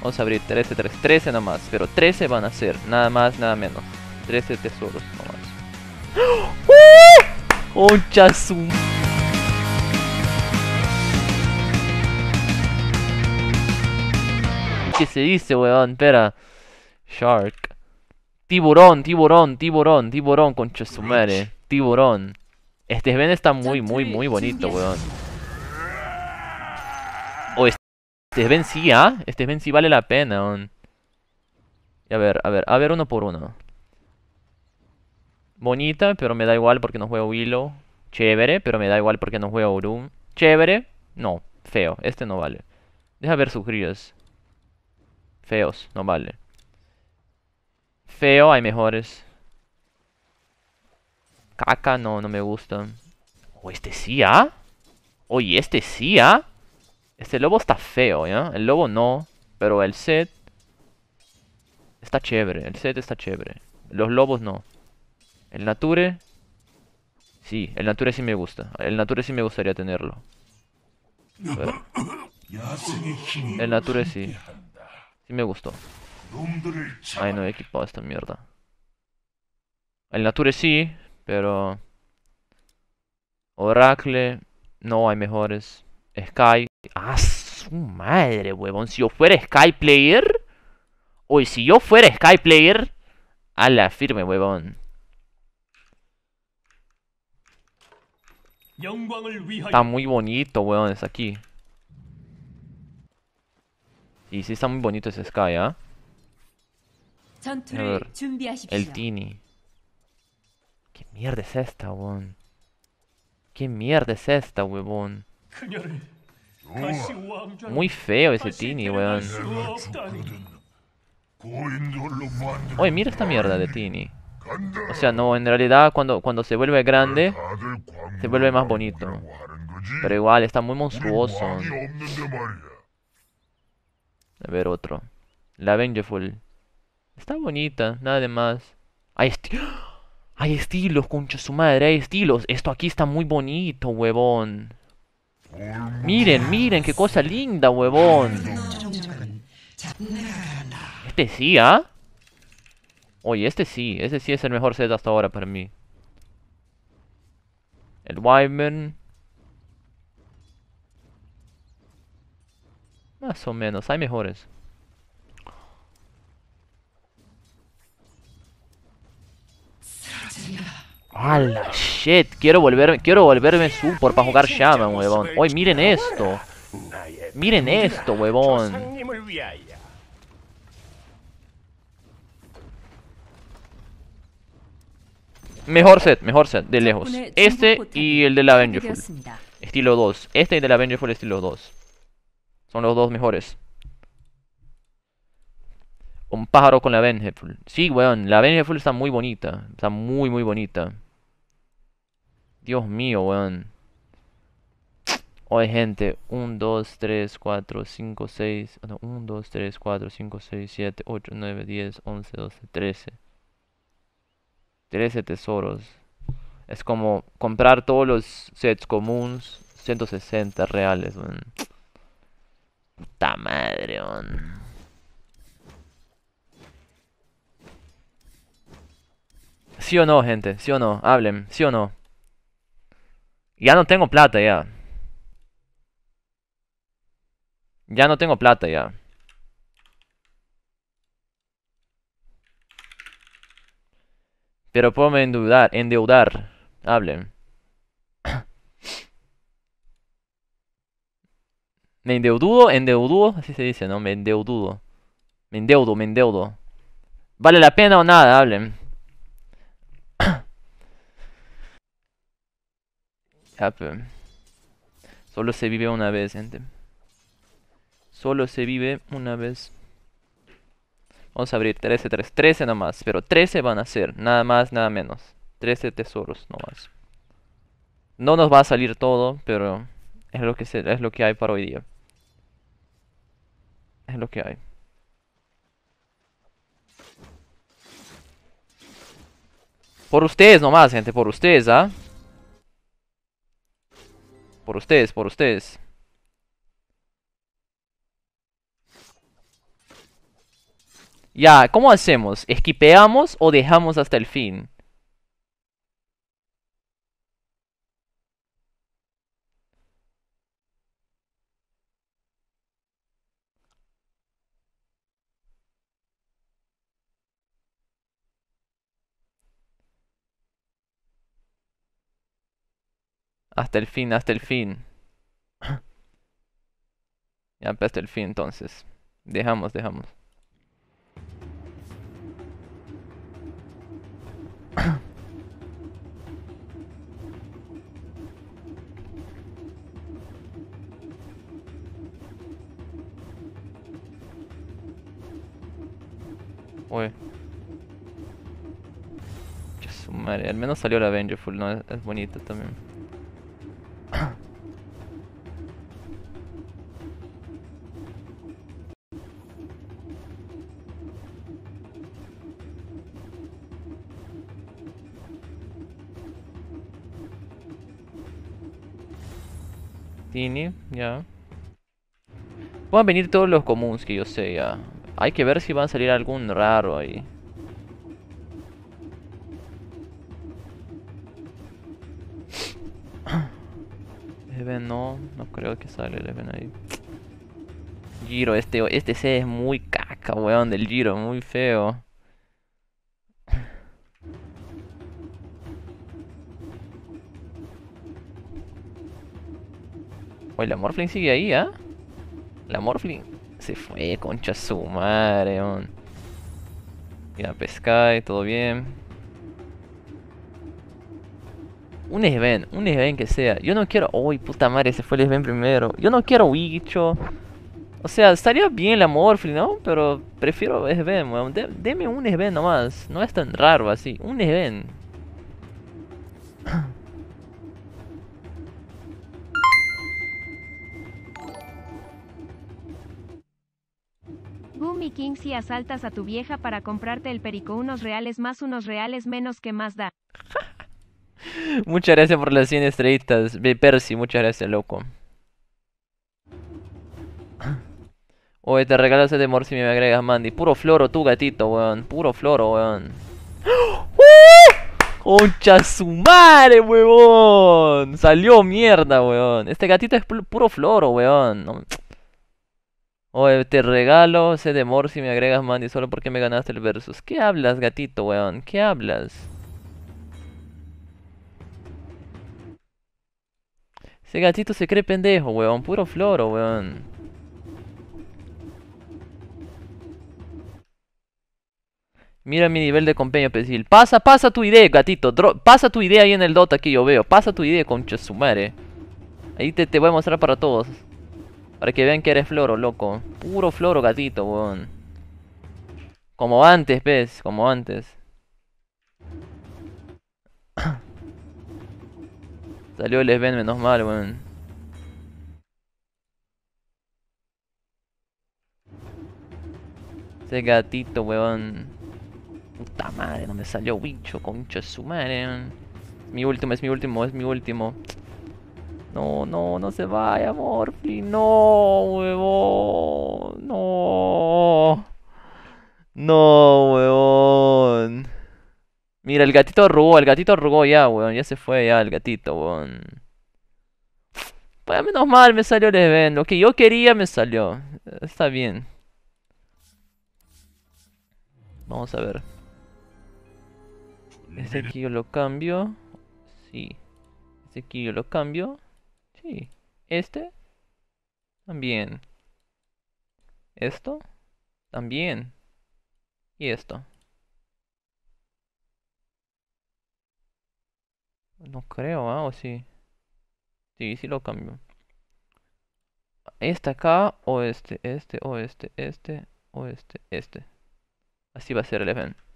Vamos a abrir 13, 13, 13 nomás. Pero 13 van a ser, nada más, nada menos. 13 tesoros nomás. ¡Uh! ¡Un ¿Qué se dice, weón? Espera. Shark. Tiburón, tiburón, tiburón, tiburón, con Tiburón. Este ven está muy, muy, muy bonito, weón. Este es sí, ¿ah? Este Ben sí vale la pena. A ver, a ver, a ver uno por uno. Bonita, pero me da igual porque no juego Willow. Chévere, pero me da igual porque no juego Urum. Chévere, no, feo, este no vale. Deja ver sus grillos. Feos, no vale. Feo, hay mejores. Caca, no, no me gusta. O oh, este sí, ¿ah? Oye, este sí, ¿ah? Este lobo está feo, ¿ya? El lobo no, pero el set está chévere. El set está chévere. Los lobos no. El Nature... Sí, el Nature sí me gusta. El Nature sí me gustaría tenerlo. El Nature sí. Sí me gustó. Ay, no he equipado esta mierda. El Nature sí, pero... Oracle... No, hay mejores. Sky... Ah, su madre, huevón. Si yo fuera Skyplayer. Uy, si yo fuera Skyplayer. A la firme, huevón. Está muy bonito, huevón, es aquí. Y sí está muy bonito ese Sky, ¿ah? el Tini. ¿Qué mierda es esta, huevón? ¿Qué mierda es esta, huevón? Muy feo ese Tini, weón. Oye, mira esta mierda de Tini. O sea, no, en realidad cuando, cuando se vuelve grande, se vuelve más bonito. Pero igual, está muy monstruoso. A ver, otro. La Vengeful. Está bonita, nada de más. Hay, ¡Ah! hay estilos, concha su madre, hay estilos. Esto aquí está muy bonito, huevón. Miren, miren, qué cosa linda, huevón. Este sí, ¿ah? Oye, este sí. Este sí es el mejor set hasta ahora para mí. El Wyman. Más o menos, hay mejores. ¡Hala! shit, quiero volverme, quiero volverme super para jugar Shaman, huevón. Oye, miren esto. Miren esto, huevón. Mejor set, mejor set, de lejos. Este y el de la Vengeful. Estilo 2. Este y el de la Vengeful estilo 2. Son los dos mejores. Un pájaro con la Vengeful. Sí, weón, la Vengeful está muy bonita. Está muy, muy bonita. Dios mío, weón. Oye, gente. 1, 2, 3, 4, 5, 6. 1, 2, 3, 4, 5, 6, 7, 8, 9, 10, 11, 12, 13. 13 tesoros. Es como comprar todos los sets comunes. 160 reales, weón. Puta madre, weón. ¿Sí o no, gente? ¿Sí o no? Hablen. ¿Sí o no? Ya no tengo plata ya. Ya no tengo plata ya. Pero puedo me endeudar, endeudar. Hablen. Me endeududo, endeududo, así se dice, ¿no? Me endeududo. Me endeudo, me endeudo. ¿Vale la pena o nada? Hablen. Ah, Solo se vive una vez, gente. Solo se vive una vez. Vamos a abrir 13, 13, 13 nomás. Pero 13 van a ser, nada más, nada menos. 13 tesoros nomás. No nos va a salir todo, pero es lo que, es lo que hay para hoy día. Es lo que hay. Por ustedes nomás, gente, por ustedes, ¿ah? Por ustedes, por ustedes. Ya, ¿cómo hacemos? ¿Esquipeamos o dejamos hasta el fin? Hasta el fin, hasta el fin. Ya, pues, hasta el fin entonces. Dejamos, dejamos. Uy. Su madre, al menos salió la Vengeful, ¿no? Es, bonito también. Tini, ya. Van a venir todos los comuns que yo sé, Hay que ver si van a salir algún raro ahí. Even no, no creo que sale el Even ahí. Giro, este, este C es muy caca, weón, del Giro, muy feo. Oye, la Morphling sigue ahí, ¿ah? ¿eh? La Morphling se fue, concha su madre, Mira, Pescay, todo bien. Un Sven, un Sven que sea. Yo no quiero... Uy, puta madre, se fue el Sven primero. Yo no quiero Wicho. O sea, estaría bien la Morphling, ¿no? Pero prefiero Sven, weón. deme un Sven nomás. No es tan raro así. Un Sven. Boom y King si asaltas a tu vieja para comprarte el perico unos reales más unos reales menos que más da. muchas gracias por las 100 estrellitas. Percy, muchas gracias, loco. Oye, te regalo ese amor si me agregas, Mandy. Puro floro tu gatito, weón. Puro floro, weón. ¡Oh! ¡Uh! ¡Concha su madre, weón! Salió mierda, weón. Este gatito es puro floro, weón. No. O te regalo ese de si me agregas Mandy solo porque me ganaste el versus. ¿Qué hablas, gatito, weón? ¿Qué hablas? Ese gatito se cree pendejo, weón. Puro floro, weón. Mira mi nivel de compeño, pesil. Pasa, pasa tu idea, gatito. pasa tu idea ahí en el Dota que yo veo. Pasa tu idea, concha su madre. Ahí te voy a mostrar para todos. Para que vean que eres floro, loco. Puro floro, gatito, weón. Como antes, ves, Como antes. Salió el Sven, menos mal, weón. Ese gatito, weón. Puta madre, me salió bicho? Concha su madre, weón. Mi último, es mi último, es mi último. No, no, no se vaya, Morphy. No, huevón. No. No, huevón. Mira, el gatito arrugó, el gatito arrugó ya, huevón. Ya se fue ya el gatito, huevón. Pues menos mal me salió el event. Lo que yo quería me salió. Está bien. Vamos a ver. Este aquí yo lo cambio. Sí. Este aquí yo lo cambio. Sí. Este. También. Esto. También. Y esto. No creo, ¿ah? ¿O sí? Sí, sí lo cambio. Este acá, o este, este, o este, este, o este, este. Así va a ser el evento.